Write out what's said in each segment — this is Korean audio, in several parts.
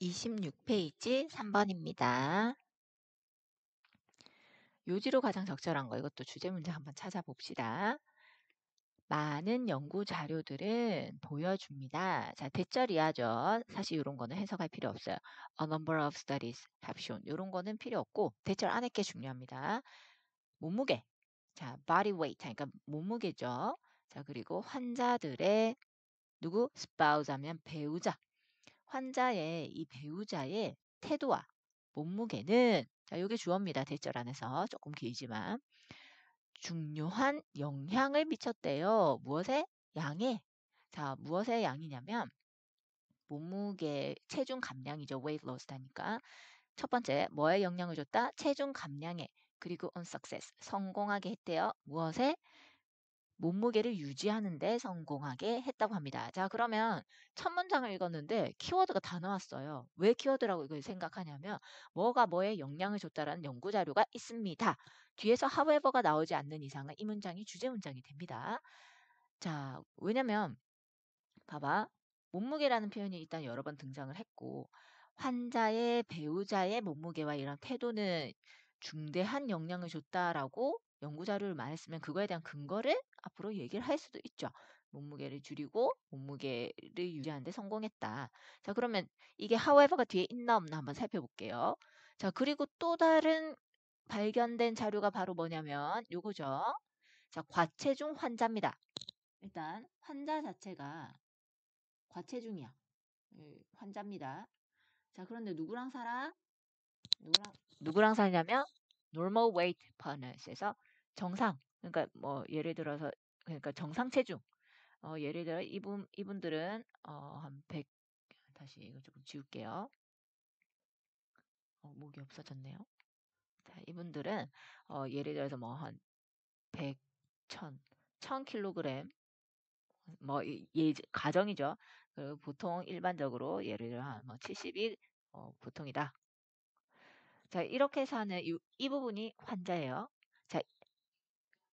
26페이지 3번입니다. 요지로 가장 적절한 거 이것도 주제 문제 한번 찾아봅시다. 많은 연구 자료들은 보여줍니다. 자, 대절이하죠. 사실 이런 거는 해석할 필요 없어요. A number of studies have shown. 이런 거는 필요 없고 대절 안에 게 중요합니다. 몸무게. 자, body weight. 그러니까 몸무게죠. 자, 그리고 환자들의 누구? spouse 하면 배우자. 환자의 이 배우자의 태도와 몸무게는 자, 요게 주어입니다. 대절 안에서 조금 길지만 중요한 영향을 미쳤대요. 무엇의 양에? 자, 무엇의 양이냐면 몸무게 체중 감량이죠. weight loss다니까. 첫 번째, 뭐에 영향을 줬다? 체중 감량에. 그리고 on success, 성공하게 했대요. 무엇에? 몸무게를 유지하는데 성공하게 했다고 합니다. 자, 그러면 첫 문장을 읽었는데 키워드가 다 나왔어요. 왜 키워드라고 이걸 생각하냐면 뭐가 뭐에 영향을 줬다라는 연구 자료가 있습니다. 뒤에서 however가 나오지 않는 이상은 이 문장이 주제 문장이 됩니다. 자, 왜냐면 봐봐. 몸무게라는 표현이 일단 여러 번 등장을 했고 환자의 배우자의 몸무게와 이런 태도는 중대한 영향을 줬다라고 연구 자료를 많했으면 그거에 대한 근거를 앞으로 얘기를 할 수도 있죠. 몸무게를 줄이고 몸무게를 유지하는데 성공했다. 자, 그러면 이게 however가 뒤에 있나 없나 한번 살펴볼게요. 자, 그리고 또 다른 발견된 자료가 바로 뭐냐면 요거죠. 자, 과체중 환자입니다. 일단 환자 자체가 과체중이야. 예, 환자입니다. 자, 그런데 누구랑 살아? 누구랑, 누구랑 살냐면 normal weight p a r n e r s 에서 정상 그러니까 뭐 예를 들어서 그러니까 정상 체중 어, 예를 들어 이분 이분들은 어, 한 100, 다시 이거 조금 지울게요. 어, 목이 없어졌네요. 자, 이분들은 어, 예를 들어서 뭐한 100, 1000, 1000kg 뭐, 뭐 예, 가정이죠. 그리고 보통 일반적으로 예를 들어 한뭐 70이 어, 보통이다. 자, 이렇게 사는 이, 이 부분이 환자예요. 자,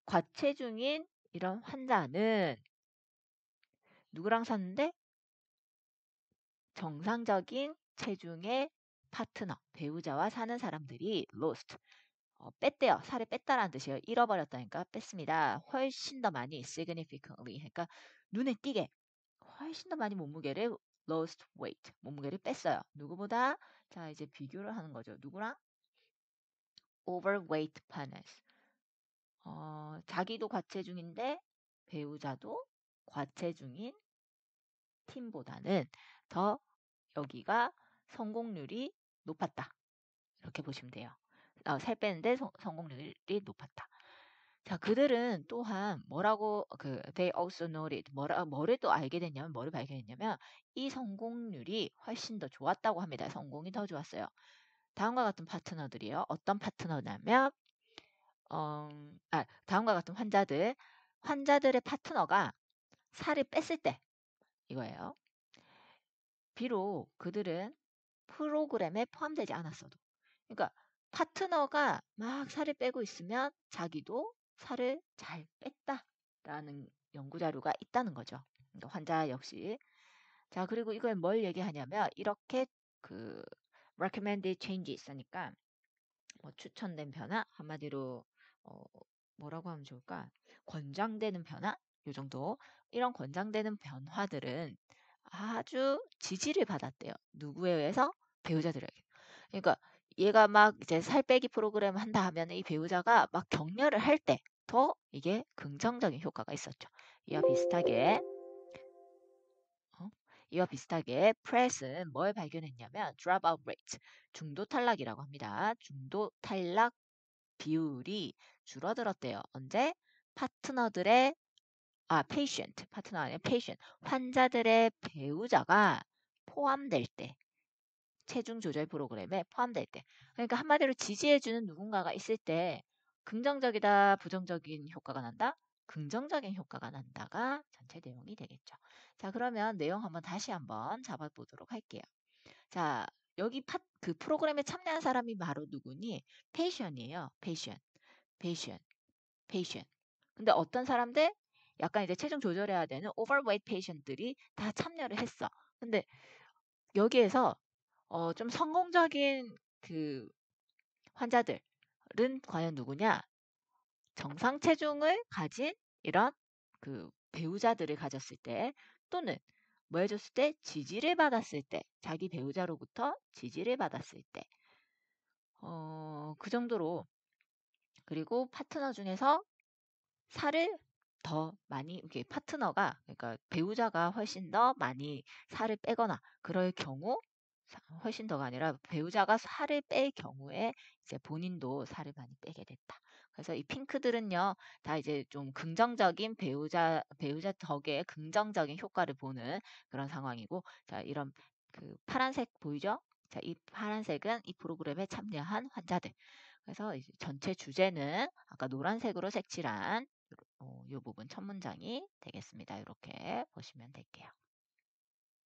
과체중인 이런 환자는 누구랑 샀는데? 정상적인 체중의 파트너, 배우자와 사는 사람들이 lost, 어, 뺐대요. 살을 뺐다라는 뜻이에요. 잃어버렸다니까 뺐습니다. 훨씬 더 많이 significantly, 그러니까 눈에 띄게 훨씬 더 많이 몸무게를 lost weight, 몸무게를 뺐어요. 누구보다 자, 이제 비교를 하는 거죠. 누구랑? overweight p a n 파넷. 어, 자기도 과체중인데 배우자도 과체중인 팀보다는 더 여기가 성공률이 높았다. 이렇게 보시면 돼요. 어, 살 빼는데 성, 공률이 높았다. 자, 그들은 또한 뭐라고 그 they also know it 뭐라 뭐를 또 알게 됐냐면 뭐를 발견했냐면 이 성공률이 훨씬 더 좋았다고 합니다. 성공이 더 좋았어요. 다음과 같은 파트너들이요. 어떤 파트너냐면 어, 아, 다음과 같은 환자들 환자들의 파트너가 살을 뺐을 때 이거예요. 비록 그들은 프로그램에 포함되지 않았어도 그러니까 파트너가 막 살을 빼고 있으면 자기도 살을 잘 뺐다라는 연구 자료가 있다는 거죠. 그러니까 환자 역시 자 그리고 이걸 뭘 얘기하냐면 이렇게 그 recommended change 있으니까 뭐 추천된 변화 한마디로 어 뭐라고 하면 좋을까 권장되는 변화 요 정도 이런 권장되는 변화들은 아주 지지를 받았대요 누구에 의해서 배우자들에게 그러니까 얘가 막 이제 살 빼기 프로그램 한다 하면 이 배우자가 막 격려를 할 때 더 이게 긍정적인 효과가 있었죠. 이와 비슷하게 어? 이와 비슷하게 프레스는 뭘 발견했냐면 d r o p 레이 t 중도 탈락이라고 합니다. 중도 탈락 비율이 줄어들었대요. 언제? 파트너들의 아, p a t i 파트너 아니에요. p a 환자들의 배우자가 포함될 때 체중 조절 프로그램에 포함될 때. 그러니까 한마디로 지지해주는 누군가가 있을 때 긍정적이다, 부정적인 효과가 난다, 긍정적인 효과가 난다가 전체 내용이 되겠죠. 자, 그러면 내용 한번 다시 한번 잡아보도록 할게요. 자, 여기 팟, 그 프로그램에 참여한 사람이 바로 누구니? 페이션이에요. 페이션. 페이션. 페이션. 근데 어떤 사람들? 약간 이제 체중 조절해야 되는 오버웨이트 페이션들이 다 참여를 했어. 근데 여기에서 어, 좀 성공적인 그 환자들은 과연 누구냐? 정상 체중을 가진 이런 그 배우자들을 가졌을 때 또는 뭐 해줬을 때 지지를 받았을 때 자기 배우자로부터 지지를 받았을 때 어, 그 정도로 그리고 파트너 중에서 살을 더 많이 이렇게 파트너가 그러니까 배우자가 훨씬 더 많이 살을 빼거나 그럴 경우 훨씬 더가 아니라 배우자가 살을 뺄 경우에 이제 본인도 살을 많이 빼게 됐다. 그래서 이 핑크들은요, 다 이제 좀 긍정적인 배우자, 배우자 덕에 긍정적인 효과를 보는 그런 상황이고, 자, 이런 그 파란색 보이죠? 자, 이 파란색은 이 프로그램에 참여한 환자들. 그래서 이제 전체 주제는 아까 노란색으로 색칠한 요, 어, 요 부분 첫 문장이 되겠습니다. 이렇게 보시면 될게요.